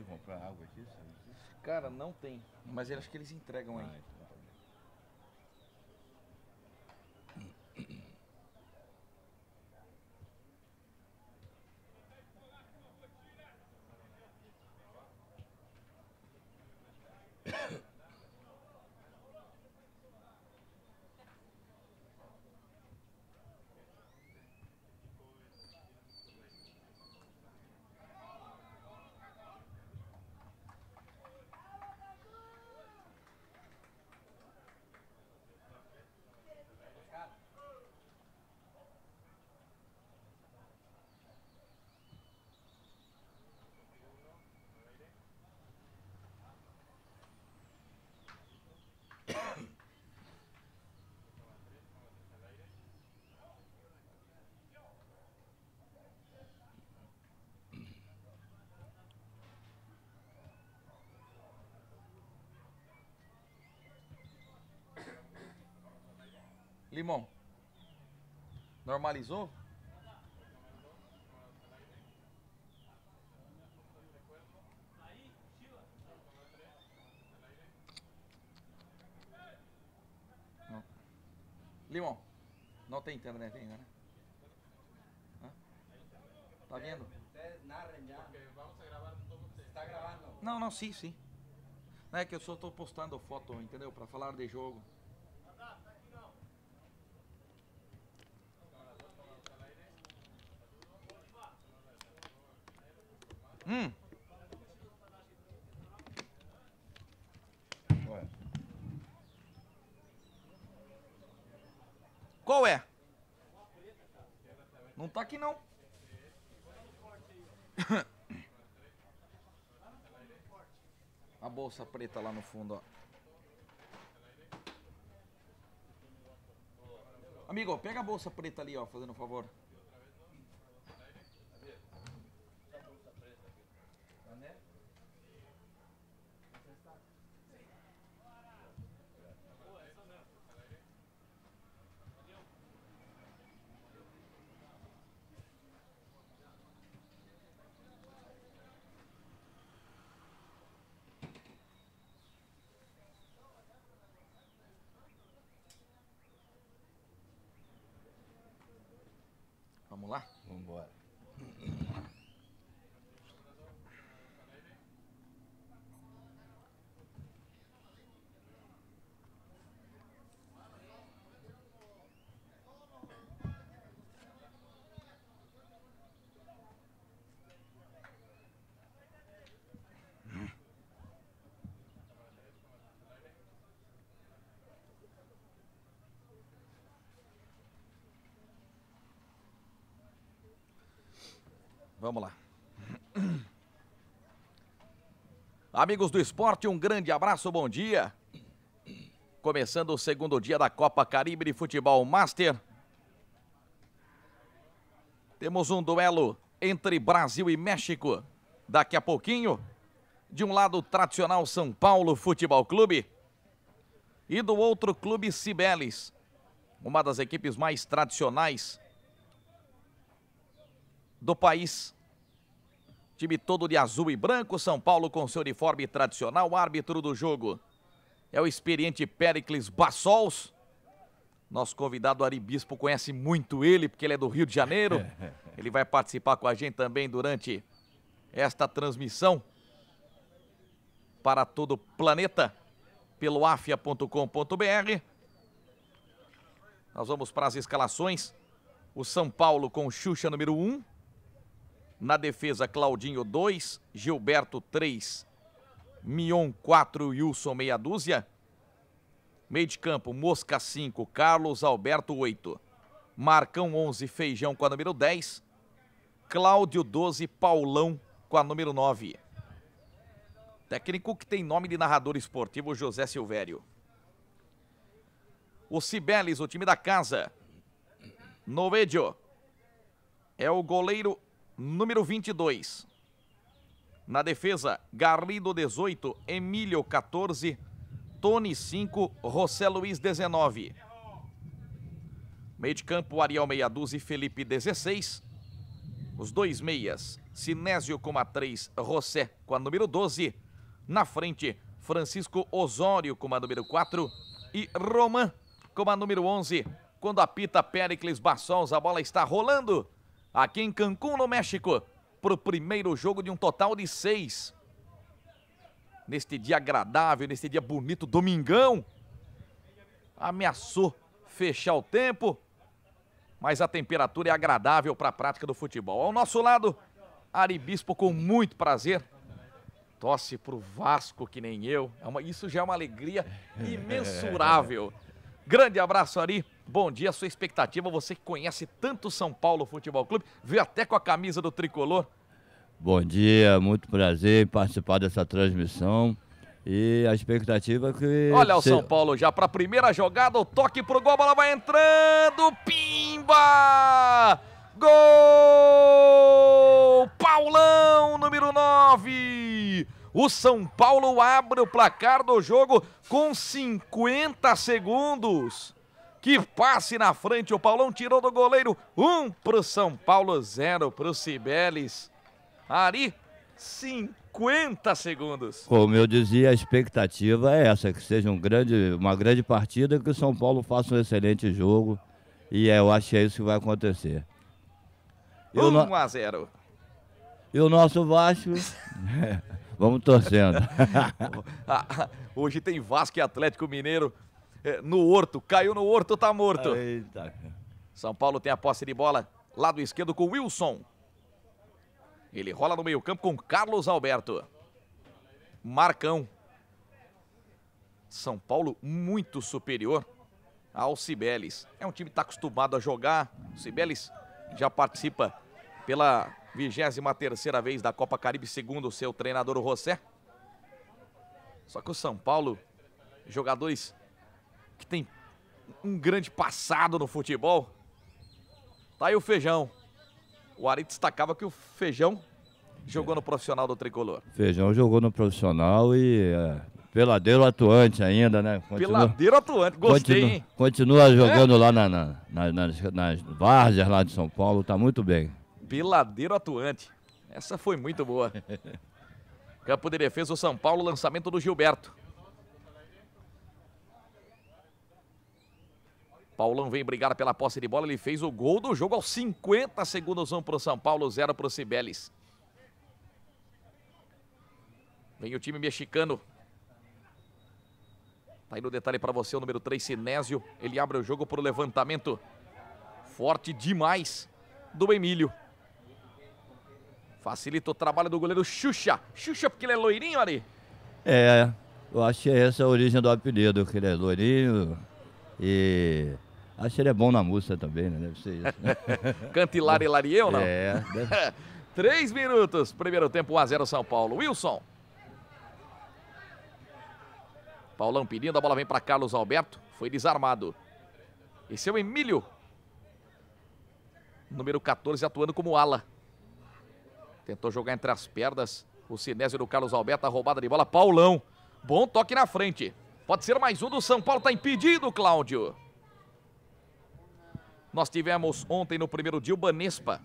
onde comprar água disso? Cara, não tem. Mas acho que eles entregam ah, aí. Então. Limão. Normalizou? Limon, Limão, não tem internet ainda, né, né? Hã? Tá vendo? Não, não, sim, sim. Não é que eu só estou postando foto, entendeu? Para falar de jogo. Hum. Qual é? Não tá aqui não. A bolsa preta lá no fundo, ó. Amigo, pega a bolsa preta ali, ó, fazendo um favor. Vamos lá? Vamos embora. Vamos lá. Amigos do esporte, um grande abraço, bom dia. Começando o segundo dia da Copa Caribe de Futebol Master. Temos um duelo entre Brasil e México daqui a pouquinho. De um lado, o tradicional São Paulo Futebol Clube. E do outro, Clube Cibeles, uma das equipes mais tradicionais do país. Time todo de azul e branco, São Paulo com seu uniforme tradicional, árbitro do jogo. É o experiente Pericles Bassols. Nosso convidado Aribispo conhece muito ele, porque ele é do Rio de Janeiro. Ele vai participar com a gente também durante esta transmissão para todo o planeta pelo afia.com.br. Nós vamos para as escalações. O São Paulo com Xuxa número 1, na defesa, Claudinho 2, Gilberto 3, Mion 4, Wilson meia dúzia. Meio de campo, Mosca 5, Carlos Alberto 8. Marcão 11, Feijão com a número 10. Cláudio 12, Paulão com a número 9. Técnico que tem nome de narrador esportivo, José Silvério. O Cibeles, o time da casa. Novedio. É o goleiro número 22. Na defesa, Garrido 18, Emílio 14, Tony 5, José Luiz 19. Meio de campo, Ariel meia dúzia e Felipe 16. Os dois meias, Sinésio com a 3, José com a número 12. Na frente, Francisco Osório com a número 4 e Roman com a número 11. Quando apita Pericles Bassols, a bola está rolando aqui em Cancún, no México, para o primeiro jogo de um total de seis. Neste dia agradável, neste dia bonito, domingão. Ameaçou fechar o tempo, mas a temperatura é agradável para a prática do futebol. Ao nosso lado, Ari Bispo com muito prazer. Tosse para o Vasco que nem eu. É isso já é uma alegria imensurável. Grande abraço, Ari. Bom dia, sua expectativa, você que conhece tanto o São Paulo Futebol Clube, veio até com a camisa do tricolor. Bom dia, muito prazer em participar dessa transmissão. E a expectativa é que. Olha o São Paulo já para a primeira jogada, o toque pro gol, a bola vai entrando, pimba! Gol! Paulão, número 9! O São Paulo abre o placar do jogo com 50 segundos. Que passe na frente, o Paulão tirou do goleiro. Um pro São Paulo, zero pro Cibeles. Ari, 50 segundos. Como eu dizia, a expectativa é essa, que seja um grande, uma grande partida, que o São Paulo faça um excelente jogo. E é, eu acho que é isso que vai acontecer. 1 um no... a 0. E o nosso Vasco... Vamos torcendo. Ah, ah, hoje tem Vasco e Atlético Mineiro é, no Horto. Caiu no Horto, tá morto. Eita. São Paulo tem a posse de bola. Lado esquerdo com Wilson. Ele rola no meio-campo com Carlos Alberto. Marcão. São Paulo muito superior ao Cibeles. É um time que está acostumado a jogar. O Cibeles já participa pela Vigésima terceira vez da Copa Caribe, segundo o seu treinador, o José. Só que o São Paulo, jogadores que tem um grande passado no futebol. Tá aí o Feijão. O Ari destacava que o Feijão jogou no profissional do Tricolor. Feijão jogou no profissional e é, peladeiro atuante ainda, né? Continua, peladeiro atuante, gostei, continua, hein? Continua jogando é. lá na, na, nas, nas, várzea, lá de São Paulo, tá muito bem. Peladeiro atuante. Essa foi muito boa. Campo de defesa, o São Paulo, lançamento do Gilberto. Paulão vem brigar pela posse de bola, ele fez o gol do jogo aos 50 segundos, um para o São Paulo, zero para o Cibeles. Vem o time mexicano. Tá aí no detalhe para você o número 3, Sinésio. Ele abre o jogo para o levantamento forte demais do Emílio. Facilita o trabalho do goleiro Xuxa. Xuxa porque ele é loirinho ali. É, eu acho que essa é a origem do apelido, que ele é loirinho e acho que ele é bom na música também, né? Deve ser isso. Né? Cantilar e não? É. Três minutos, primeiro tempo 1x0 São Paulo. Wilson. Paulão pedindo, a bola vem para Carlos Alberto, foi desarmado. Esse é o Emílio. Número 14 atuando como ala. Tentou jogar entre as pernas. O Sinésio do Carlos Alberto, a roubada de bola. Paulão. Bom toque na frente. Pode ser mais um do São Paulo. Está impedido, Cláudio. Nós tivemos ontem no primeiro dia o Banespa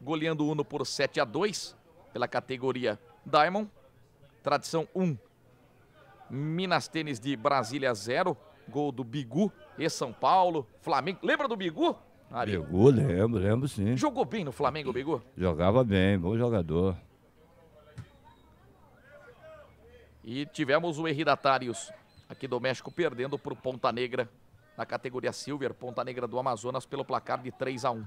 goleando Uno por 7 a 2 pela categoria Diamond. Tradição 1, Minas Tênis de Brasília 0. Gol do Bigu e São Paulo. Flamengo. Lembra do Bigu? Ari? Bigu, lembro, lembro sim. Jogou bem no Flamengo, Bigu? Jogava bem, bom jogador. E tivemos o Herridatários aqui do México perdendo para o Ponta Negra na categoria Silver, Ponta Negra do Amazonas, pelo placar de 3 a 1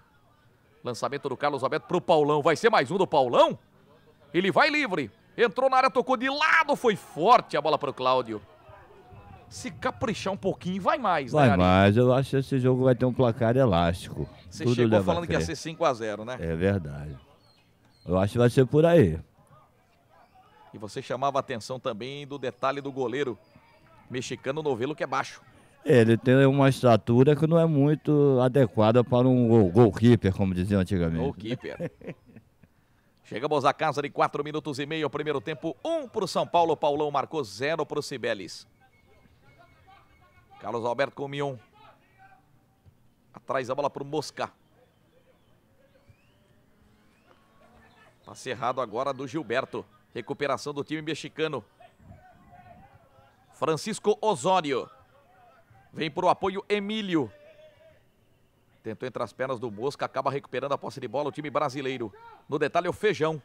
Lançamento do Carlos Alberto para o Paulão. Vai ser mais um do Paulão? Ele vai livre. Entrou na área, tocou de lado, foi forte a bola para o Cláudio se caprichar um pouquinho, vai mais, vai né, Vai mais, eu acho que esse jogo vai ter um placar elástico. Você Tudo chegou falando que ia ser 5x0, né? É verdade. Eu acho que vai ser por aí. E você chamava atenção também do detalhe do goleiro mexicano Novelo, que é baixo. Ele tem uma estatura que não é muito adequada para um gol, goalkeeper, como diziam antigamente. Goalkeeper. Chegamos à casa de 4 minutos e meio, primeiro tempo, 1 um para o São Paulo. Paulão marcou 0 para o Cibeles. Carlos Alberto com o Mion. Atrás a bola para o Mosca. Passe errado agora do Gilberto. Recuperação do time mexicano. Francisco Osório. Vem para o apoio Emílio. Tentou entre as pernas do Mosca, acaba recuperando a posse de bola o time brasileiro. No detalhe, o Feijão.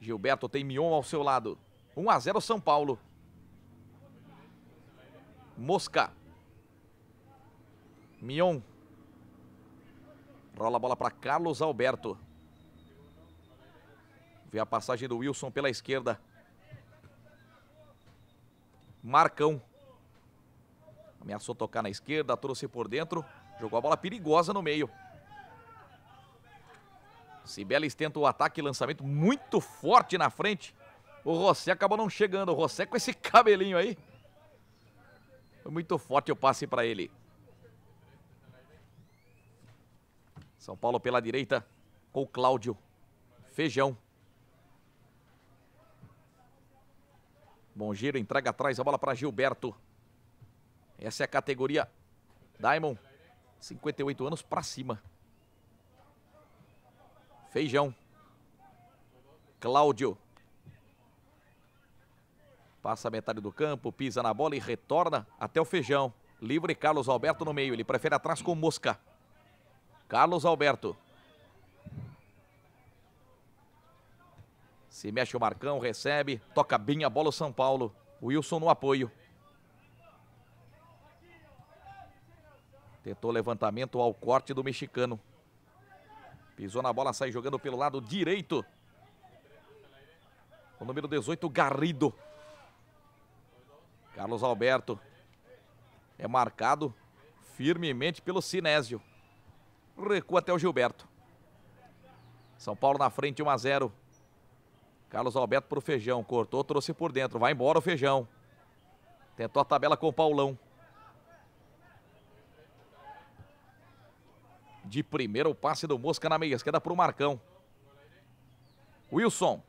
Gilberto tem Mion ao seu lado. 1 a 0 São Paulo. Mosca. Mion. Rola a bola para Carlos Alberto. Vê a passagem do Wilson pela esquerda. Marcão. Ameaçou tocar na esquerda, trouxe por dentro. Jogou a bola perigosa no meio. Cibeles tenta o ataque e lançamento muito forte na frente. O Rossé acabou não chegando. O Rossé com esse cabelinho aí. Muito forte o passe para ele. São Paulo pela direita com o Cláudio. Feijão. Bom giro, entrega atrás a bola para Gilberto. Essa é a categoria Diamond. 58 anos para cima. Feijão. Cláudio. Passa a metade do campo, pisa na bola e retorna até o feijão. Livre Carlos Alberto no meio. Ele prefere atrás com Mosca. Carlos Alberto. Se mexe o Marcão, recebe. Toca bem a bola o São Paulo. Wilson no apoio. Tentou levantamento ao corte do mexicano. Pisou na bola, sai jogando pelo lado direito. O número 18, Garrido. Carlos Alberto é marcado firmemente pelo Sinésio. Recua até o Gilberto. São Paulo na frente, 1 a 0. Carlos Alberto pro Feijão. Cortou, trouxe por dentro. Vai embora o Feijão. Tentou a tabela com o Paulão. De primeiro o passe do Mosca na meia esquerda pro Marcão. Wilson.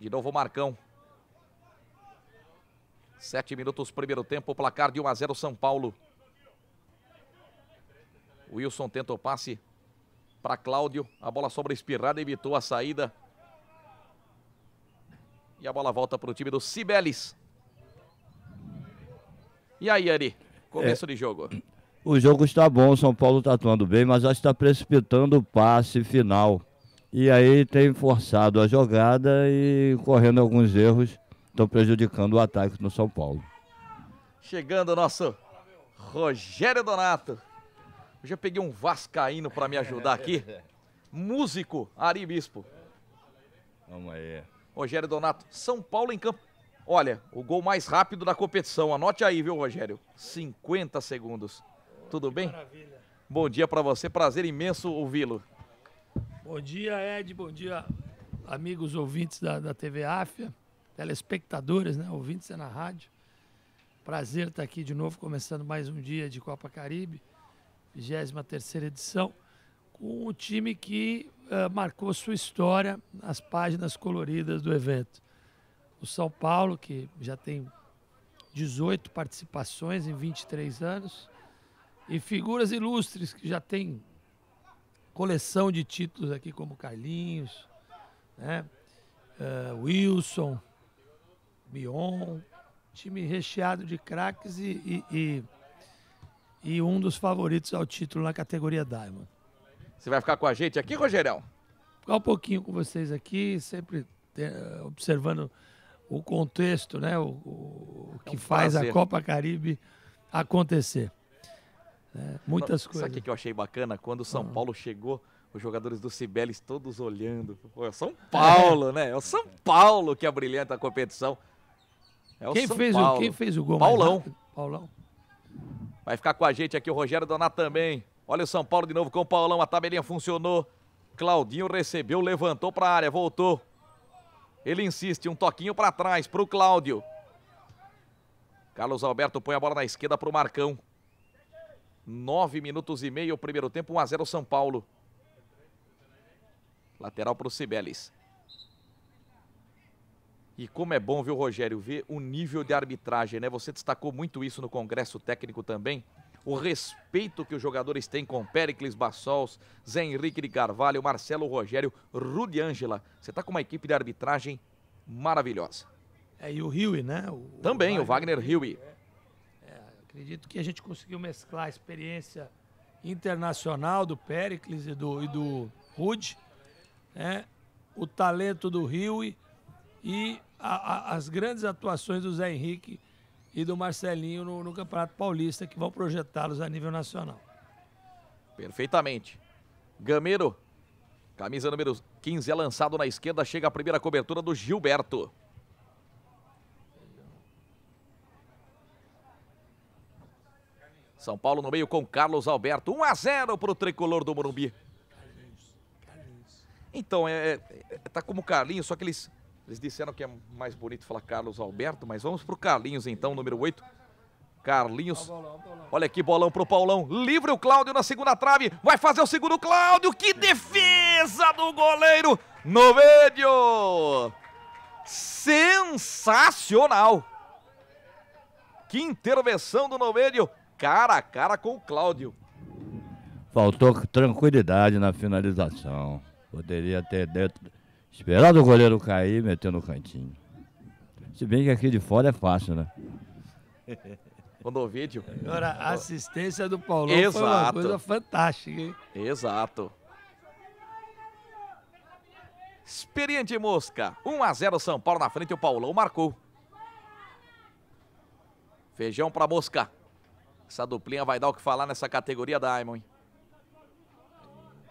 De novo o Marcão. Sete minutos, primeiro tempo, placar de 1 a 0 São Paulo. Wilson tenta o passe para Cláudio. A bola sobra espirrada, evitou a saída. E a bola volta para o time do Cibeles. E aí, Ari? Começo é, de jogo. O jogo está bom, São Paulo está atuando bem, mas acho que está precipitando o passe final. E aí tem forçado a jogada e correndo alguns erros, estão prejudicando o ataque no São Paulo. Chegando o nosso Rogério Donato. Eu já peguei um vascaíno para me ajudar aqui. Músico Ari Bispo. Vamos aí. Rogério Donato, São Paulo em campo. Olha, o gol mais rápido da competição. Anote aí, viu, Rogério? 50 segundos. Tudo bem? Maravilha. Bom dia para você, prazer imenso ouvi-lo. Bom dia, Ed. Bom dia, amigos ouvintes da, da TV Áfia, telespectadores, né? Ouvintes é na rádio. Prazer estar aqui de novo, começando mais um dia de Copa Caribe, 23 edição, com o time que uh, marcou sua história nas páginas coloridas do evento. O São Paulo, que já tem 18 participações em 23 anos, e figuras ilustres que já tem coleção de títulos aqui como Carlinhos, né? Uh, Wilson, Mion, time recheado de craques e, e, e, e, um dos favoritos ao título na categoria Diamond. Você vai ficar com a gente aqui, Rogerão? Ficar um pouquinho com vocês aqui, sempre uh, observando o contexto, né? O, o, o que é um faz a Copa Caribe acontecer. É, muitas coisas. Sabe o que eu achei bacana? Quando o São ah. Paulo chegou, os jogadores do Cibeles todos olhando. Pô, é o São Paulo, é. né? É o São Paulo que é brilhante a competição. É quem, São fez Paulo. O, quem fez o gol? Paulão. Paulão. Vai ficar com a gente aqui o Rogério Donato também. Olha o São Paulo de novo com o Paulão. A tabelinha funcionou. Claudinho recebeu, levantou para a área, voltou. Ele insiste, um toquinho para trás para o Cláudio. Carlos Alberto põe a bola na esquerda para o Marcão. 9 minutos e meio, primeiro tempo, 1x0 São Paulo. Lateral para o Cibeles. E como é bom, viu, Rogério, ver o nível de arbitragem, né? Você destacou muito isso no Congresso Técnico também. O respeito que os jogadores têm com Pericles Bassols, Zé Henrique de Carvalho, Marcelo Rogério, Rudi Ângela. Você está com uma equipe de arbitragem maravilhosa. É, e o Rui né? O, também, o Wagner, o Wagner É. Acredito que a gente conseguiu mesclar a experiência internacional do Pericles e do, e do Rude, né? o talento do Rio e, e a, a, as grandes atuações do Zé Henrique e do Marcelinho no, no Campeonato Paulista, que vão projetá-los a nível nacional. Perfeitamente. Gameiro, camisa número 15 é lançado na esquerda, chega a primeira cobertura do Gilberto. São Paulo no meio com Carlos Alberto. 1 a 0 para o tricolor do Morumbi. Então, é, é, é, tá como Carlinhos, só que eles, eles disseram que é mais bonito falar Carlos Alberto, mas vamos para o Carlinhos então, número 8. Carlinhos. Olha que bolão o Paulão. Livre o Cláudio na segunda trave. Vai fazer o segundo Cláudio. Que defesa do goleiro Novedio, Sensacional! Que intervenção do Novedio, cara a cara com o Cláudio. Faltou tranquilidade na finalização. Poderia ter dentro, esperado o goleiro cair e meter no cantinho. Se bem que aqui de fora é fácil, né? Mandou vídeo. Agora, a assistência do Paulão Exato. foi uma coisa fantástica, hein? Exato. Experiente Mosca. 1 a 0 São Paulo na frente, o Paulão marcou. Feijão para Mosca. Essa duplinha vai dar o que falar nessa categoria Diamond.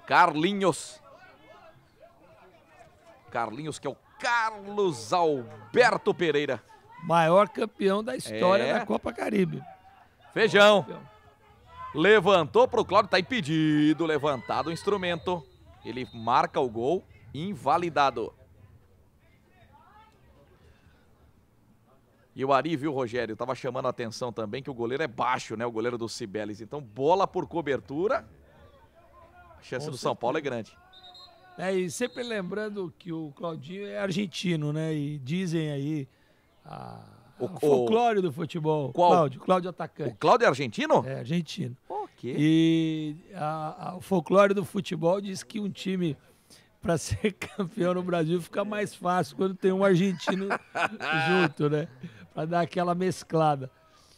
Carlinhos. Carlinhos, que é o Carlos Alberto Pereira. Maior campeão da história é. da Copa Caribe. Feijão. Levantou para o Cláudio, tá impedido, levantado o instrumento. Ele marca o gol, invalidado. E o Ari, viu, Rogério, estava chamando a atenção também que o goleiro é baixo, né? O goleiro do Cibeles. Então, bola por cobertura. A chance Com do certeza. São Paulo é grande. É, e sempre lembrando que o Claudinho é argentino, né? E dizem aí a, o, a folclore o, do futebol. Qual? Cláudio, Cláudio Atacante. O Cláudio é argentino? É, argentino. O E a, a, o folclore do futebol diz que um time para ser campeão no Brasil fica mais fácil quando tem um argentino junto, né? para dar aquela mesclada.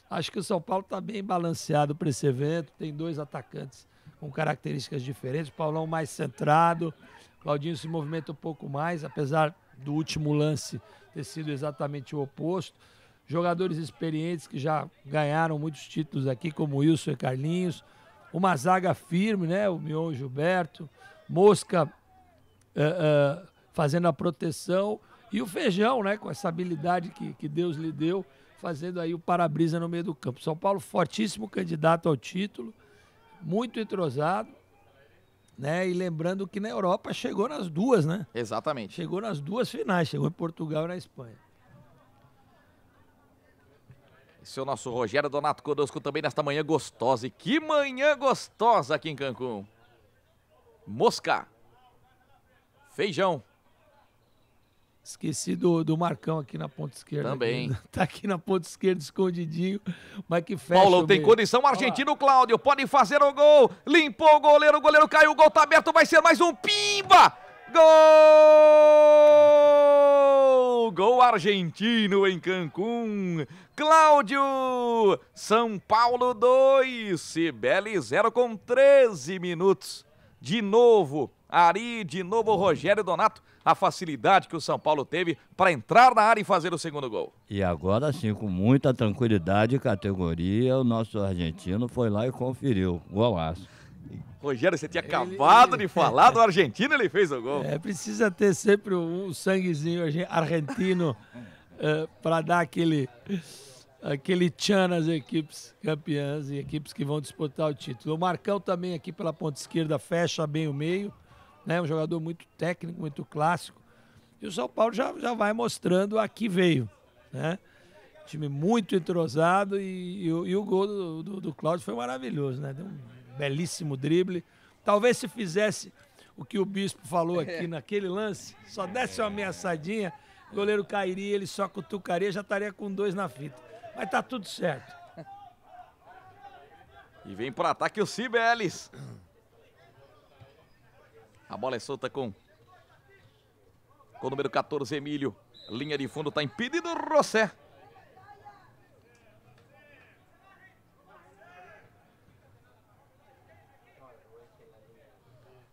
Acho que o São Paulo está bem balanceado para esse evento. Tem dois atacantes com características diferentes. Paulão mais centrado, Claudinho se movimenta um pouco mais, apesar do último lance ter sido exatamente o oposto. Jogadores experientes que já ganharam muitos títulos aqui, como Wilson e Carlinhos. Uma zaga firme, né? O Mion e o Gilberto. Mosca uh, uh, fazendo a proteção e o Feijão, né, com essa habilidade que, que Deus lhe deu, fazendo aí o para-brisa no meio do campo. São Paulo, fortíssimo candidato ao título, muito entrosado, né? E lembrando que na Europa chegou nas duas, né? Exatamente. Chegou nas duas finais, chegou em Portugal e na Espanha. Esse é o nosso Rogério Donato conosco também nesta manhã gostosa. E que manhã gostosa aqui em Cancún. Mosca. Feijão. Esqueci do, do Marcão aqui na ponta esquerda. Também. Aqui, tá aqui na ponta esquerda, escondidinho. Mas que fecha. Paulo tem condição. Argentino, Cláudio. Pode fazer o gol. Limpou o goleiro. O goleiro caiu. O gol tá aberto. Vai ser mais um. Pimba! Gol! Gol argentino em Cancún. Cláudio! São Paulo 2. Cibele 0 com 13 minutos. De novo, Ari. De novo, Rogério Donato a facilidade que o São Paulo teve para entrar na área e fazer o segundo gol. E agora sim, com muita tranquilidade e categoria, o nosso argentino foi lá e conferiu. Golaço. Rogério, você tinha ele, acabado de falar do argentino, ele fez o gol. É, precisa ter sempre um sanguezinho argentino é, eh, para dar aquele, aquele tchan nas equipes campeãs e equipes que vão disputar o título. O Marcão também aqui pela ponta esquerda fecha bem o meio né? um jogador muito técnico, muito clássico. E o São Paulo já, já vai mostrando a que veio. Né? Time muito entrosado e, e, e o gol do, do, do Cláudio foi maravilhoso, né? Deu um belíssimo drible. Talvez se fizesse o que o Bispo falou aqui é. naquele lance, só desse uma ameaçadinha, o goleiro cairia, ele só cutucaria, já estaria com dois na fita. Mas tá tudo certo. E vem para ataque o Cibeles. A bola é solta com, com o número 14, Emílio. Linha de fundo está impedido, Rossé.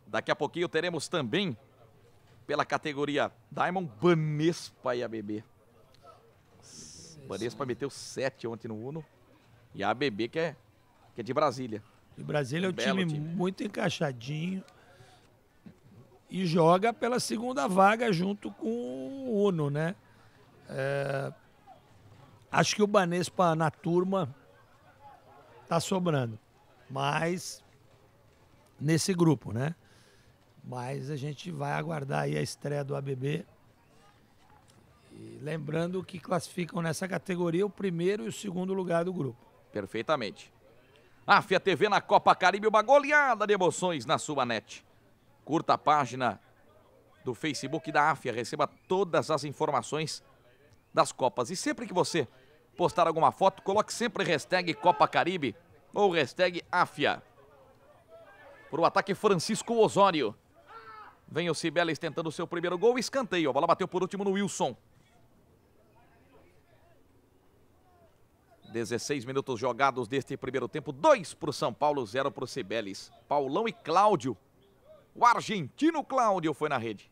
Daqui a pouquinho teremos também, pela categoria Diamond, Banespa e ABB. Banespa meteu 7 ontem no Uno. E a ABB que é, que é de Brasília. De Brasília um é um time, time muito encaixadinho e joga pela segunda vaga junto com o Uno, né? É, acho que o Banespa na turma tá sobrando, mas nesse grupo, né? Mas a gente vai aguardar aí a estreia do ABB. E lembrando que classificam nessa categoria o primeiro e o segundo lugar do grupo. Perfeitamente. AFIA TV na Copa Caribe, uma goleada de emoções na sua net. Curta a página do Facebook da AFIA, receba todas as informações das Copas. E sempre que você postar alguma foto, coloque sempre hashtag Copa Caribe ou hashtag AFIA. Para o ataque, Francisco Osório. Vem o Sibeles tentando seu primeiro gol, escanteio. A bola bateu por último no Wilson. 16 minutos jogados deste primeiro tempo, 2 para o São Paulo, 0 para o Cibeles. Paulão e Cláudio o argentino Cláudio foi na rede.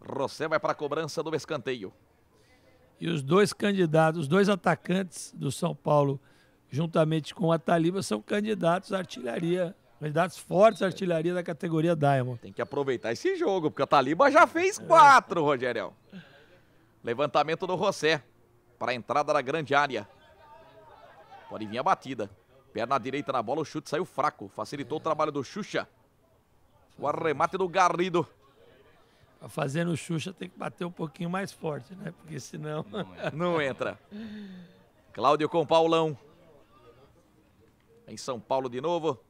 Rossé vai para a cobrança do escanteio. E os dois candidatos, os dois atacantes do São Paulo, juntamente com a Taliba, são candidatos à artilharia. Candidatos fortes à artilharia da categoria Diamond. Tem que aproveitar esse jogo, porque a Taliba já fez quatro, é. Rogério. Levantamento do Rossé para a entrada da grande área. Pode vir a batida. Perna direita na bola, o chute saiu fraco. Facilitou é. o trabalho do Xuxa. O arremate do Garrido. Pra tá fazer no Xuxa tem que bater um pouquinho mais forte, né? Porque senão. Não entra. Não entra. Cláudio com Paulão. Em São Paulo de novo.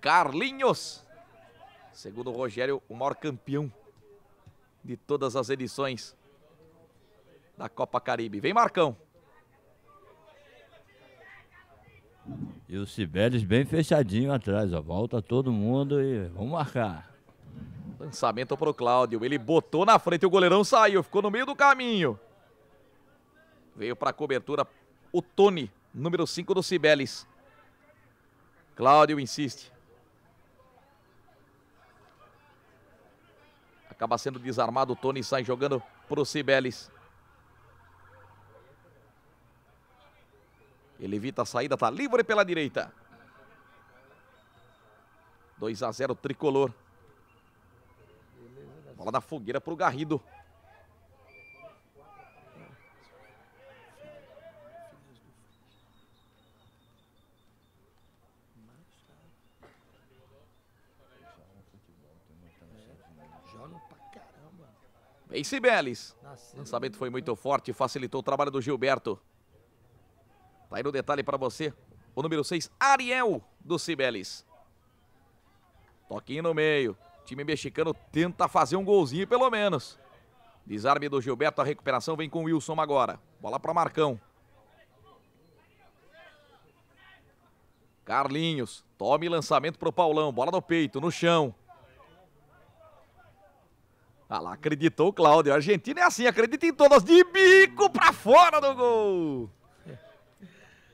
Carlinhos. Segundo o Rogério, o maior campeão de todas as edições da Copa Caribe. Vem Marcão. E o Cibele's bem fechadinho atrás, ó. Volta todo mundo e vamos marcar. Lançamento pro Cláudio. Ele botou na frente, o goleirão saiu, ficou no meio do caminho. Veio pra cobertura o Tony, número 5 do Cibeles. Cláudio insiste. Acaba sendo desarmado o Tony sai jogando pro Cibeles. Ele evita a saída, tá livre pela direita. 2 a 0 tricolor. Bola da fogueira para o Garrido. Vem Sibeles. Lançamento foi muito forte, facilitou o trabalho do Gilberto. Tá aí no detalhe para você o número 6, Ariel do Cibeles. Toquinho no meio. Time mexicano tenta fazer um golzinho pelo menos. Desarme do Gilberto, a recuperação vem com o Wilson agora. Bola para Marcão. Carlinhos, tome lançamento pro Paulão, bola no peito, no chão. Ah lá, acreditou o Cláudio. A Argentina é assim, acredita em todas. De bico para fora do gol.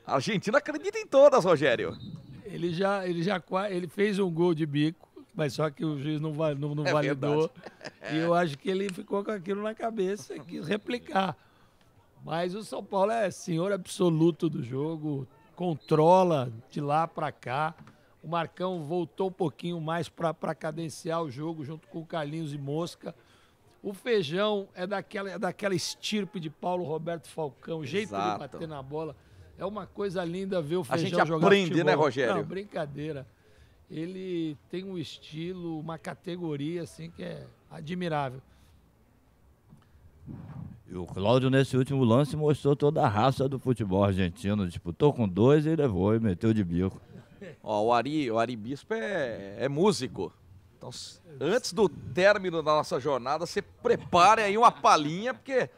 A Argentina acredita em todas, Rogério. Ele já, ele já ele fez um gol de bico, mas só que o juiz não, não, não é validou. E eu é. acho que ele ficou com aquilo na cabeça e quis replicar. Mas o São Paulo é senhor absoluto do jogo, controla de lá para cá. O Marcão voltou um pouquinho mais para cadenciar o jogo junto com o Carlinhos e Mosca. O Feijão é daquela, é daquela estirpe de Paulo Roberto Falcão, jeito de bater na bola. É uma coisa linda ver o Feijão jogar A gente aprende, né, Rogério? Não, brincadeira. Ele tem um estilo, uma categoria, assim, que é admirável. E o Cláudio, nesse último lance, mostrou toda a raça do futebol argentino. Disputou com dois e levou, e meteu de bico. Ó, o Ari, o Ari Bispo é, é músico. Então, antes do término da nossa jornada, você prepare aí uma palhinha, porque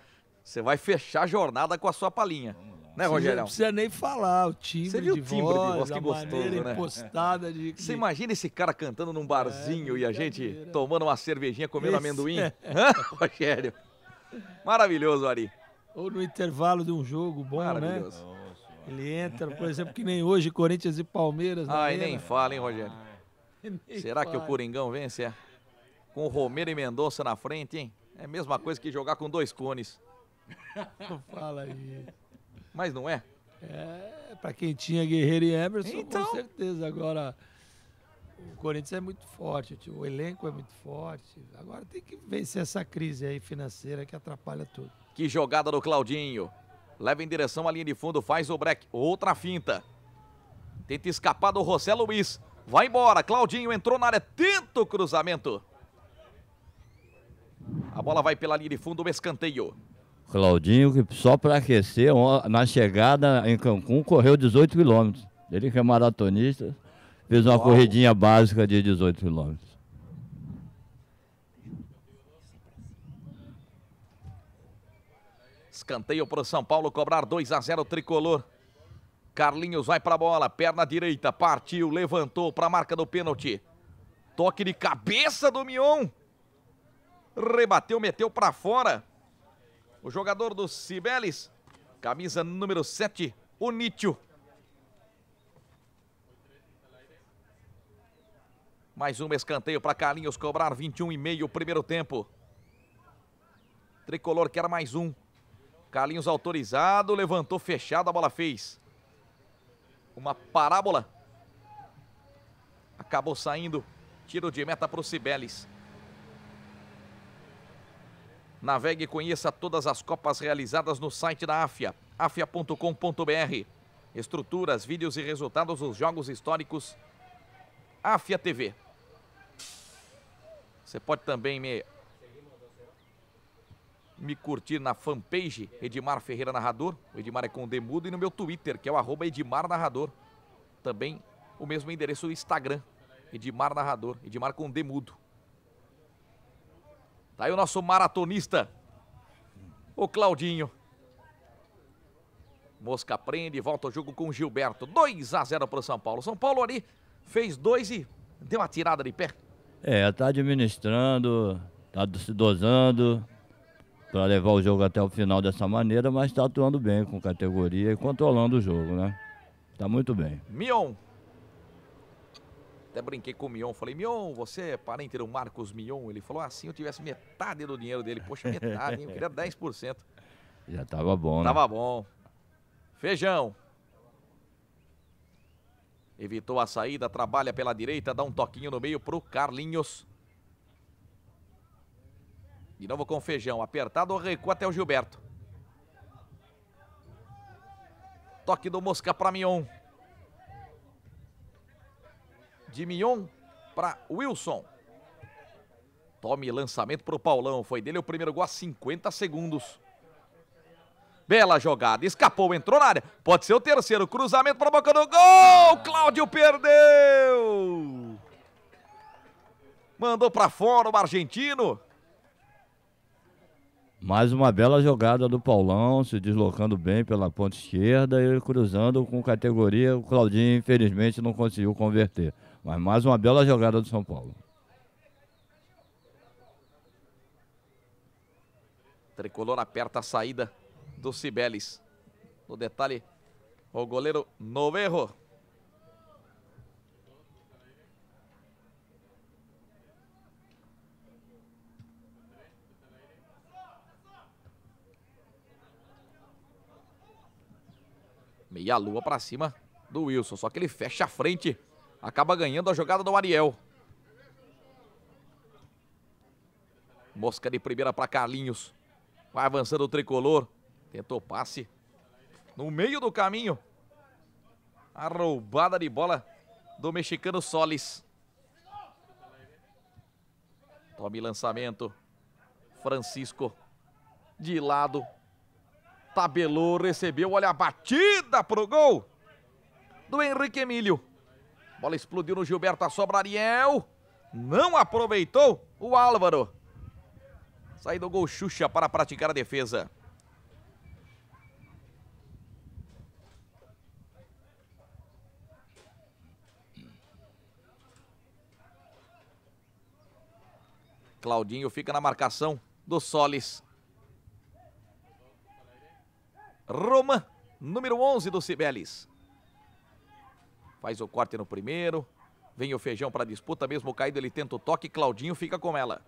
você vai fechar a jornada com a sua palhinha. Vamos lá. Né, Rogério? Não precisa nem falar o timbre Você viu de, o timbre voz, de voz, que gostoso, né? Impostada de, Você imagina esse cara cantando num barzinho é, e a gente tomando uma cervejinha, comendo esse... amendoim? É. Hã, Rogério? Maravilhoso, Ari. Ou no intervalo de um jogo bom, Maravilhoso. né? Maravilhoso. Ele entra, por exemplo, que nem hoje Corinthians e Palmeiras. Ai, nem fala, hein, Rogério? Será fala. que o Coringão vence? É? Com Romero e Mendonça na frente, hein? É a mesma coisa que jogar com dois cones. Não fala isso mas não é. É, para quem tinha Guerreiro e Emerson, então... com certeza. Agora, o Corinthians é muito forte, o elenco é muito forte. Agora tem que vencer essa crise aí financeira que atrapalha tudo. Que jogada do Claudinho. Leva em direção à linha de fundo, faz o break. Outra finta. Tenta escapar do José Luiz. Vai embora, Claudinho entrou na área, tenta o cruzamento. A bola vai pela linha de fundo, o escanteio. Claudinho, que só para aquecer, na chegada em Cancún, correu 18 quilômetros. Ele que é maratonista, fez uma Uau. corridinha básica de 18 quilômetros. Escanteio para o São Paulo cobrar 2 a 0 tricolor. Carlinhos vai para a bola, perna direita, partiu, levantou para a marca do pênalti. Toque de cabeça do Mion. Rebateu, meteu para fora. O jogador do Cibeles, camisa número 7, o Nítio. Mais um escanteio para Carlinhos cobrar 21 e meio, primeiro tempo. Tricolor quer mais um. Carlinhos autorizado, levantou fechado, a bola fez. Uma parábola. Acabou saindo. Tiro de meta para o Cibeles. Navegue e conheça todas as copas realizadas no site da AFIA, afia.com.br. Estruturas, vídeos e resultados dos jogos históricos AFIA TV. Você pode também me me curtir na fanpage Edmar Ferreira Narrador, o Edmar é com Demudo, e no meu Twitter, que é o @EdmarNarrador. Edmar Narrador. Também o mesmo endereço do Instagram, Edmar Narrador, Edmar com Demudo. Tá aí o nosso maratonista, o Claudinho. Mosca prende, e volta o jogo com o Gilberto. 2 a 0 para o São Paulo. São Paulo ali fez dois e deu uma tirada de pé. É, tá administrando, tá se dosando para levar o jogo até o final dessa maneira, mas está atuando bem com categoria e controlando o jogo, né? Tá muito bem. Mion, até brinquei com o Mion, falei, Mion, você é parente do Marcos Mion? Ele falou, assim ah, eu tivesse metade do dinheiro dele. Poxa, metade, hein? Eu queria 10%. Já tava bom, né? Tava bom. Feijão. Evitou a saída, trabalha pela direita, dá um toquinho no meio pro Carlinhos. De novo com Feijão, apertado, recua até o Gilberto. Toque do Mosca para Mion de Mignon para Wilson. Tome lançamento para o Paulão. Foi dele o primeiro gol a 50 segundos. Bela jogada, escapou, entrou na área. Pode ser o terceiro, cruzamento para a boca do gol. Cláudio perdeu. Mandou para fora o argentino. Mais uma bela jogada do Paulão, se deslocando bem pela ponta esquerda e cruzando com categoria. O Claudinho, infelizmente, não conseguiu converter. Mas mais uma bela jogada do São Paulo. Tricolor aperta a saída do Cibeles. No detalhe, o goleiro Noverro. Meia lua para cima do Wilson, só que ele fecha a frente acaba ganhando a jogada do Ariel. Mosca de primeira para Carlinhos. Vai avançando o tricolor. Tentou passe. No meio do caminho. A roubada de bola do mexicano Solis. Tome lançamento. Francisco de lado. Tabelou, recebeu, olha a batida pro gol do Henrique Emílio. Bola explodiu no Gilberto, a sobra Ariel. Não aproveitou o Álvaro. Sai do gol Xuxa para praticar a defesa. Claudinho fica na marcação do Solis. Roma, número 11 do Cibeles. Faz o corte no primeiro. Vem o Feijão para a disputa, mesmo caído ele tenta o toque, Claudinho fica com ela.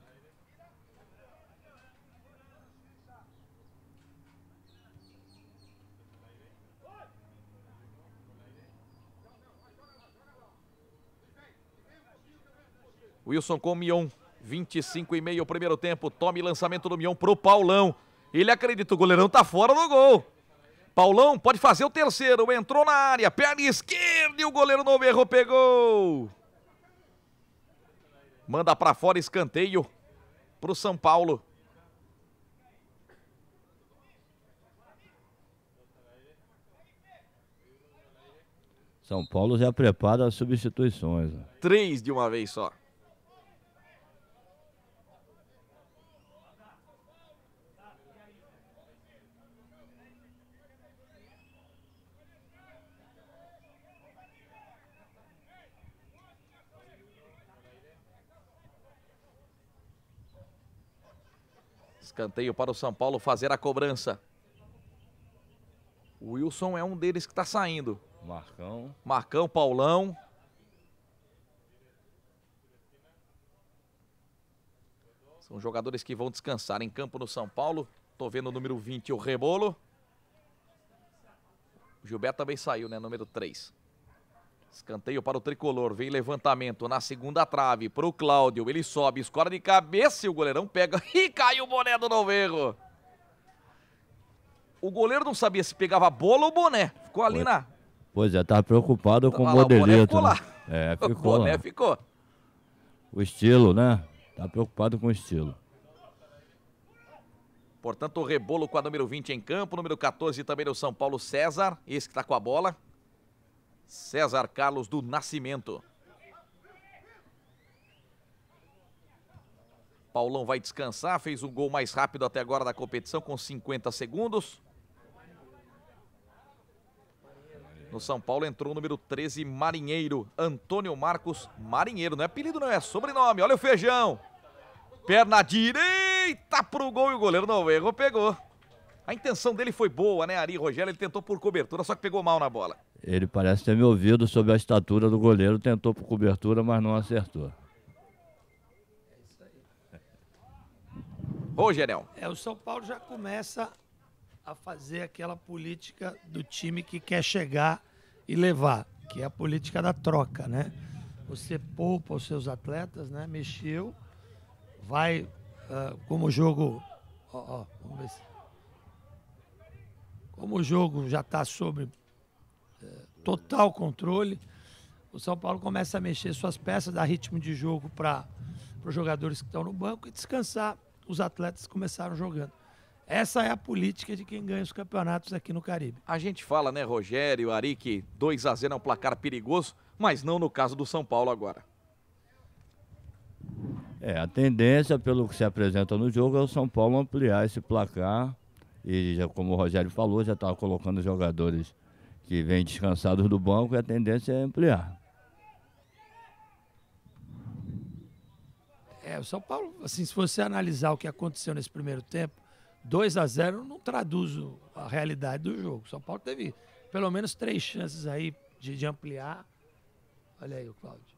Wilson com o Mion, 25 e meio, primeiro tempo, tome lançamento do Mion pro Paulão. Ele acredita, o goleirão tá fora do gol. Paulão pode fazer o terceiro, entrou na área, perna esquerda e o goleiro novo errou, pegou. Manda para fora escanteio para o São Paulo. São Paulo já prepara as substituições. Né? Três de uma vez só. Escanteio para o São Paulo fazer a cobrança. O Wilson é um deles que está saindo. Marcão. Marcão, Paulão. São jogadores que vão descansar em campo no São Paulo. Estou vendo o número 20, o Rebolo. O Gilberto também saiu, né? Número 3. Escanteio para o tricolor. Vem levantamento na segunda trave para o Cláudio. Ele sobe, escora de cabeça e o goleirão pega. E cai o boné do Noverro. O goleiro não sabia se pegava bola ou boné. Ficou ali pois, na. Pois é, tava preocupado com o modelito. O boné ficou né? lá. É, ficou. O boné lá. ficou. O estilo, né? Tá preocupado com o estilo. Portanto, o rebolo com a número 20 em campo, número 14 também é o São Paulo César, esse que tá com a bola. César Carlos do Nascimento. Paulão vai descansar, fez o gol mais rápido até agora da competição com 50 segundos. No São Paulo entrou o número 13, Marinheiro, Antônio Marcos Marinheiro. Não é apelido, não, é sobrenome. Olha o feijão. Perna direita pro gol e o goleiro não errou, pegou. A intenção dele foi boa, né, Ari Rogério? Ele tentou por cobertura, só que pegou mal na bola. Ele parece ter me ouvido sobre a estatura do goleiro, tentou por cobertura, mas não acertou. Rogerão. É, o São Paulo já começa a fazer aquela política do time que quer chegar e levar, que é a política da troca, né? Você poupa os seus atletas, né? Mexeu, vai uh, como o jogo, ó, ó, vamos ver se, como o jogo já está sobre total controle. O São Paulo começa a mexer suas peças, dar ritmo de jogo para os jogadores que estão no banco e descansar. Os atletas começaram jogando. Essa é a política de quem ganha os campeonatos aqui no Caribe. A gente fala, né, Rogério, Ari, que 2 a 0 é um placar perigoso, mas não no caso do São Paulo agora. É, a tendência, pelo que se apresenta no jogo, é o São Paulo ampliar esse placar. E, já, como o Rogério falou, já estava colocando os jogadores que vêm descansados do banco e a tendência é ampliar. É, o São Paulo, assim, se você analisar o que aconteceu nesse primeiro tempo, 2 a 0 não traduz a realidade do jogo. O São Paulo teve pelo menos três chances aí de, de ampliar. Olha aí o Cláudio.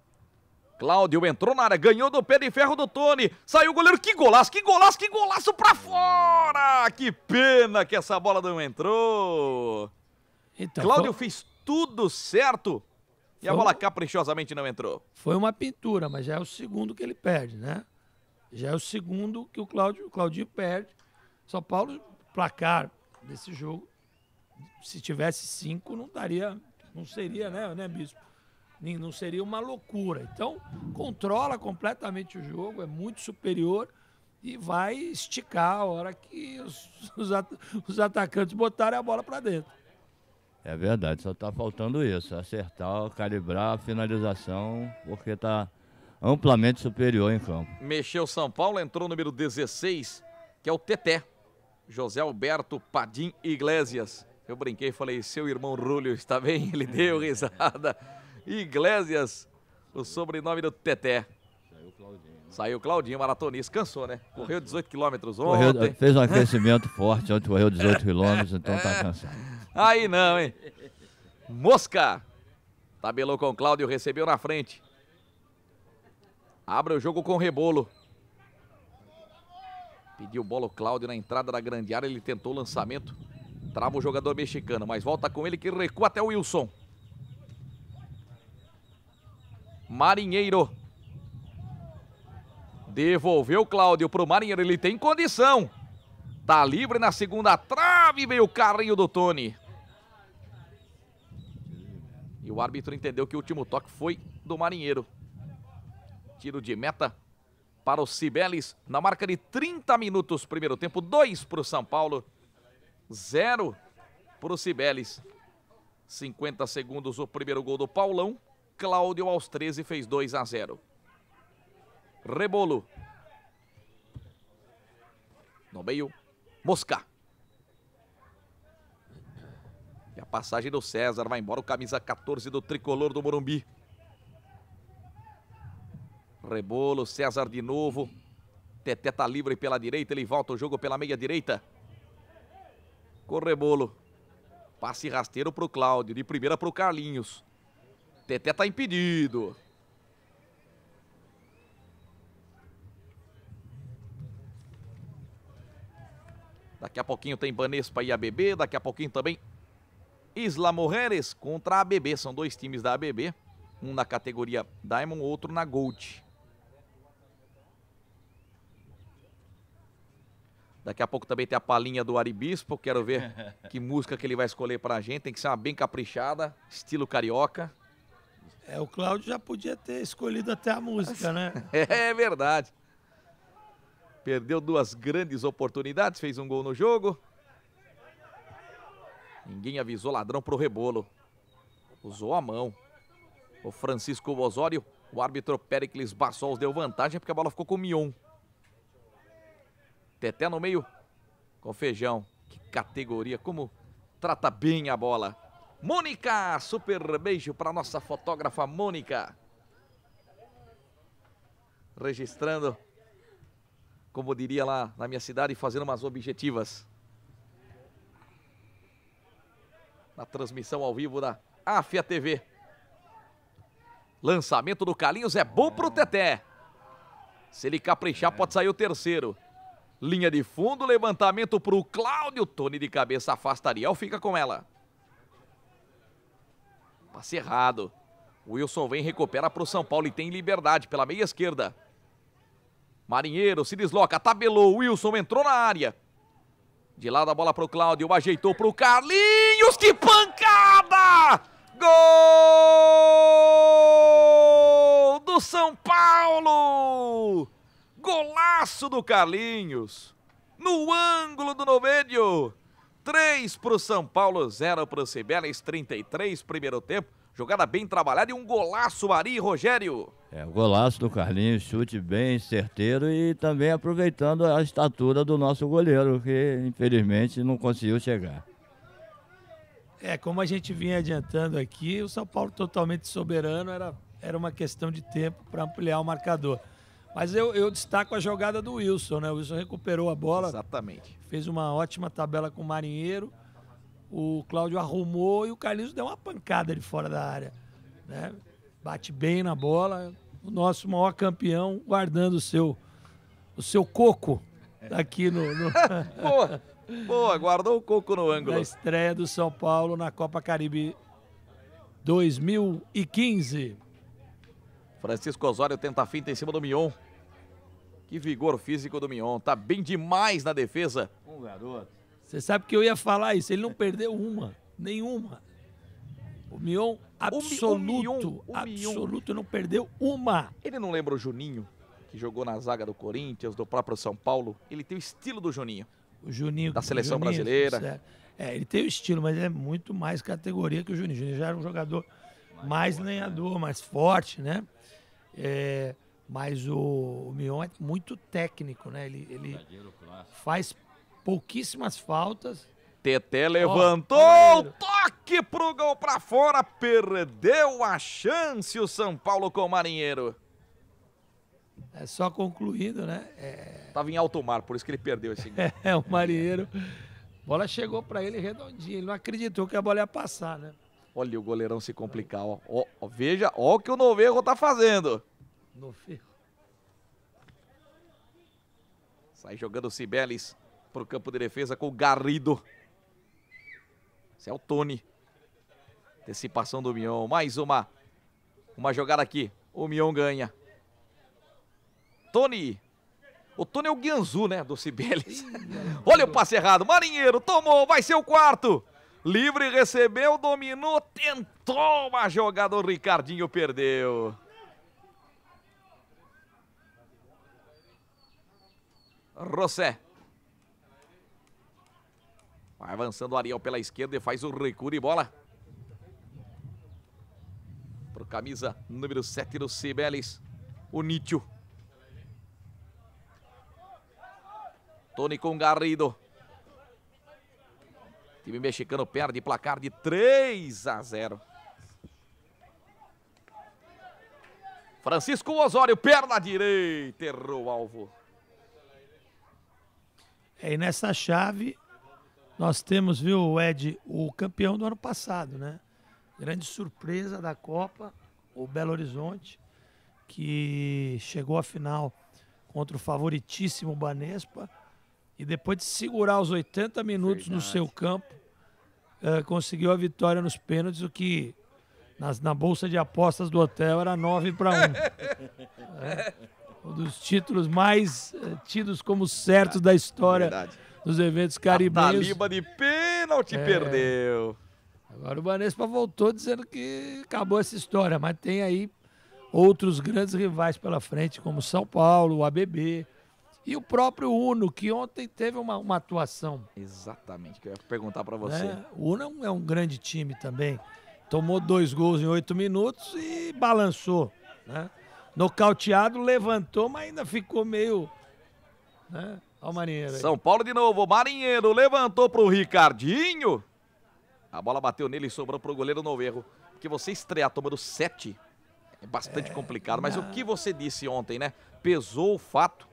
Cláudio entrou na área, ganhou do pé de ferro do Tony. Saiu o goleiro, que golaço, que golaço, que golaço pra fora! Que pena que essa bola não entrou. Então, Cláudio foi... fez tudo certo e foi... a bola caprichosamente não entrou. Foi uma pintura, mas já é o segundo que ele perde, né? Já é o segundo que o Cláudio, o Claudinho perde. São Paulo, placar desse jogo, se tivesse cinco, não daria, não seria, né, né Bispo? Não seria uma loucura. Então, controla completamente o jogo, é muito superior e vai esticar a hora que os, os, at os atacantes botarem a bola para dentro. É verdade, só está faltando isso, acertar, calibrar a finalização, porque está amplamente superior em campo. Mexeu São Paulo, entrou o número 16, que é o Teté, José Alberto Padim Iglesias. Eu brinquei, falei, seu irmão Rúlio está bem? Ele é. deu risada. Iglesias, o sobrenome do Teté. Saiu Claudinho. Né? Saiu Claudinho, maratonista. Cansou, né? Correu 18 quilômetros ontem. Correu, fez um aquecimento forte ontem, correu 18 quilômetros, então está é. cansado. Aí não, hein? Mosca. Tabelou com o Cláudio, recebeu na frente. Abre o jogo com Rebolo. Pediu bola o Cláudio na entrada da grande área. Ele tentou o lançamento. Trava o jogador mexicano, mas volta com ele que recua até o Wilson. Marinheiro. Devolveu o Cláudio para o Marinheiro. Ele tem condição. Tá livre na segunda trave, veio o carrinho do Tony. E o árbitro entendeu que o último toque foi do Marinheiro. Tiro de meta para o Cibeles na marca de 30 minutos. Primeiro tempo, 2 para o São Paulo, 0 para o Cibeles. 50 segundos o primeiro gol do Paulão. Cláudio aos 13 fez 2 a 0. Rebolo. No meio, Mosca. E a passagem do César vai embora. O camisa 14 do tricolor do Morumbi. Rebolo, César de novo. Teté tá livre pela direita, ele volta o jogo pela meia direita. Com Rebolo. Passe rasteiro pro Cláudio, de primeira pro Carlinhos. Teté tá impedido. Daqui a pouquinho tem Banespa e ABB. Daqui a pouquinho também Isla Mujeres contra a ABB. São dois times da ABB. Um na categoria Diamond, outro na Gold. Daqui a pouco também tem a palinha do Aribispo. Quero ver que música que ele vai escolher pra gente. Tem que ser uma bem caprichada, estilo carioca. É, o Cláudio já podia ter escolhido até a música, né? é verdade. Perdeu duas grandes oportunidades, fez um gol no jogo. Ninguém avisou ladrão pro rebolo. Usou a mão. O Francisco Osório, o árbitro Pericles Bassols deu vantagem porque a bola ficou com o Mion. Teté no meio com Feijão. Que categoria, como trata bem a bola. Mônica, super beijo para nossa fotógrafa Mônica. Registrando como diria lá na minha cidade, fazendo umas objetivas. Na transmissão ao vivo da AFIA TV. Lançamento do Calinhos é bom pro Teté. Se ele caprichar, pode sair o terceiro. Linha de fundo, levantamento pro Cláudio. Tony de cabeça afasta Ariel, fica com ela. Passe errado. Wilson vem, recupera pro São Paulo e tem liberdade pela meia esquerda. Marinheiro se desloca, tabelou, Wilson entrou na área. De lado a bola para o Cláudio, ajeitou para o Carlinhos, que pancada! Gol do São Paulo! Golaço do Carlinhos, no ângulo do Novelho. 3 para o São Paulo, 0 para o Cibeles, 33, primeiro tempo. Jogada bem trabalhada e um golaço, Ari Rogério. É, golaço do Carlinhos, chute bem certeiro e também aproveitando a estatura do nosso goleiro, que infelizmente não conseguiu chegar. É, como a gente vinha adiantando aqui, o São Paulo totalmente soberano era, era uma questão de tempo para ampliar o marcador. Mas eu, eu, destaco a jogada do Wilson, né? O Wilson recuperou a bola. Exatamente. Fez uma ótima tabela com o Marinheiro. O Cláudio arrumou e o Carlinhos deu uma pancada de fora da área. Né? bate bem na bola. O nosso maior campeão guardando o seu, o seu coco aqui no. no... boa, boa, guardou o coco no ângulo. Na estreia do São Paulo na Copa Caribe 2015. Francisco Osório tenta a finta em cima do Mion. Que vigor físico do Mion. Tá bem demais na defesa. Um garoto. Você sabe que eu ia falar isso. Ele não perdeu uma, nenhuma. O Mion absoluto, o Mion, o Mion. absoluto, não perdeu uma. Ele não lembra o Juninho, que jogou na zaga do Corinthians, do próprio São Paulo? Ele tem o estilo do Juninho. O Juninho. Da seleção Juninho, brasileira. É. é, ele tem o estilo, mas é muito mais categoria que o Juninho. O Juninho já era um jogador mais, mais né? lenhador, né? mais forte, né? É, mas o, o Mion é muito técnico, né? Ele, ele faz pouquíssimas faltas Teté levantou, oh, toque pro gol pra fora, perdeu a chance o São Paulo com o Marinheiro. É só concluindo, né? É... Tava em alto mar, por isso que ele perdeu esse gol. é, o Marinheiro. A bola chegou para ele redondinha, ele não acreditou que a bola ia passar, né? Olha o goleirão se complicar, ó. ó, ó veja, ó o que o Noverro tá fazendo. Noverro. Sai jogando o Cibeles pro campo de defesa com o Garrido. Esse é o Tony. Antecipação do Mion. Mais uma. Uma jogada aqui. O Mion ganha. Tony. O Tony é o Guianzu, né? Do Cibeles. Olha o passe errado. Marinheiro tomou. Vai ser o quarto. Livre recebeu, dominou, tentou uma jogada. O Ricardinho perdeu. Rossé. Vai avançando o Ariel pela esquerda e faz o recuo de bola. Pro camisa número 7 do Cibeles, o Nítio. Tony com Garrido. O time mexicano perde placar de 3 a 0. Francisco Osório, perna direita, errou o alvo. É, e nessa chave, nós temos, viu, Ed, o campeão do ano passado, né? Grande surpresa da Copa, o Belo Horizonte, que chegou à final contra o favoritíssimo Banespa e depois de segurar os 80 minutos Verdade. no seu campo, uh, conseguiu a vitória nos pênaltis, o que nas, na bolsa de apostas do hotel era 9 para 1. é, um dos títulos mais uh, tidos como certos da história Verdade nos eventos caribenhos. A Taliba de pênalti é. perdeu. Agora o Banespa voltou dizendo que acabou essa história, mas tem aí outros grandes rivais pela frente, como São Paulo, o ABB e o próprio Uno, que ontem teve uma, uma atuação. Exatamente, que eu ia perguntar para você. Né? O Uno é, é um grande time também. Tomou dois gols em oito minutos e balançou. Né? Nocauteado, levantou, mas ainda ficou meio. Né? Olha o Marinheiro. Aí. São Paulo de novo. Marinheiro levantou pro Ricardinho. A bola bateu nele e sobrou pro goleiro no erro. Porque você estrear tomando sete, é bastante é, complicado. Mas não. o que você disse ontem, né? Pesou o fato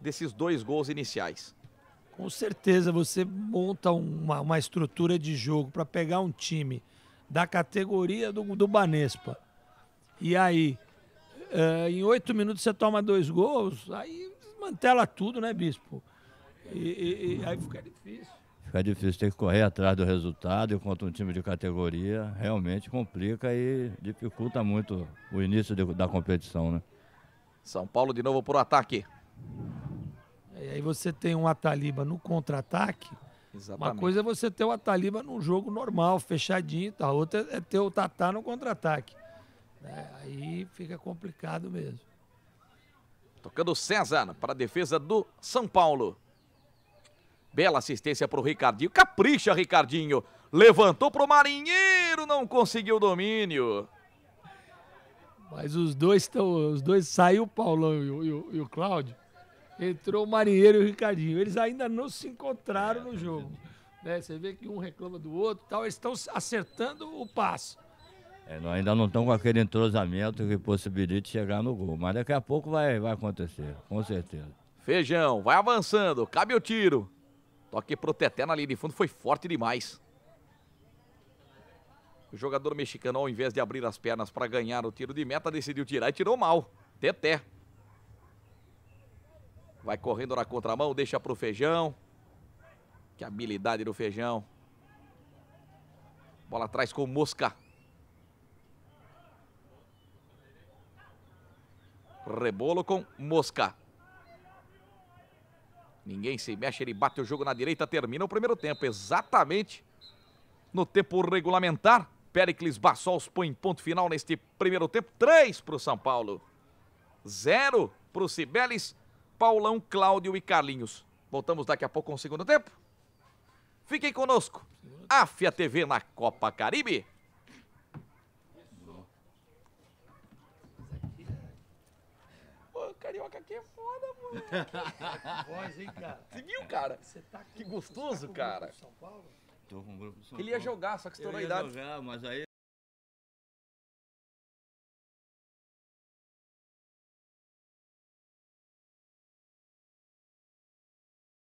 desses dois gols iniciais. Com certeza, você monta uma, uma estrutura de jogo para pegar um time da categoria do, do Banespa. E aí, uh, em oito minutos você toma dois gols, aí desmantela tudo, né, bispo? E, e, e aí fica difícil. Fica difícil, tem que correr atrás do resultado e contra um time de categoria, realmente complica e dificulta muito o início de, da competição, né? São Paulo de novo por ataque. E aí você tem um Ataliba no contra-ataque. Uma coisa é você ter o Ataliba num jogo normal, fechadinho e tal. Outra é ter o Tatá no contra-ataque. É, aí fica complicado mesmo. Tocando César para a defesa do São Paulo. Bela assistência para o Ricardinho. Capricha, Ricardinho. Levantou para o Marinheiro, não conseguiu o domínio. Mas os dois estão. Os dois saiu o Paulão e o, e o, e o Cláudio. Entrou o Marinheiro e o Ricardinho. Eles ainda não se encontraram no jogo. Né? Você vê que um reclama do outro tal. Eles estão acertando o passe. É, nós ainda não estamos com aquele entrosamento que possibilite chegar no gol. Mas daqui a pouco vai, vai acontecer, com certeza. Feijão, vai avançando, cabe o tiro. Toque pro Teté na linha de fundo, foi forte demais. O jogador mexicano, ao invés de abrir as pernas para ganhar o tiro de meta, decidiu tirar e tirou mal. Teté. Vai correndo na contramão, deixa pro Feijão. Que habilidade do Feijão. Bola atrás com Mosca. Rebolo com Mosca. Ninguém se mexe, ele bate o jogo na direita, termina o primeiro tempo. Exatamente no tempo regulamentar. Pericles Bassols põe ponto final neste primeiro tempo. Três para o São Paulo. Zero para o Cibeles, Paulão, Cláudio e Carlinhos. Voltamos daqui a pouco com o segundo tempo. Fiquem conosco. AFIA TV na Copa Caribe. voz, hein, cara? Você viu, cara? Você tá com, que gostoso, tá cara. São Paulo? Tô com um grupo São Paulo. Ele ia jogar, só que tá estourou a idade. Jogar, mas aí